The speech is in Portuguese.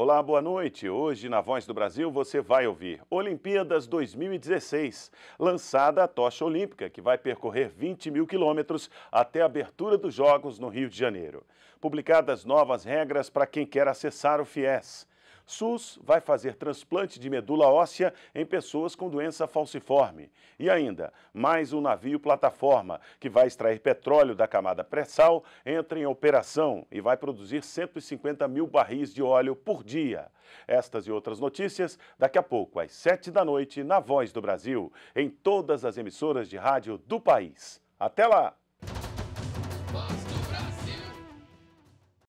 Olá, boa noite. Hoje na Voz do Brasil você vai ouvir Olimpíadas 2016, lançada a tocha olímpica que vai percorrer 20 mil quilômetros até a abertura dos Jogos no Rio de Janeiro. Publicadas novas regras para quem quer acessar o FIES. SUS vai fazer transplante de medula óssea em pessoas com doença falciforme. E ainda, mais um navio plataforma que vai extrair petróleo da camada pré-sal entra em operação e vai produzir 150 mil barris de óleo por dia. Estas e outras notícias daqui a pouco, às 7 da noite, na Voz do Brasil, em todas as emissoras de rádio do país. Até lá!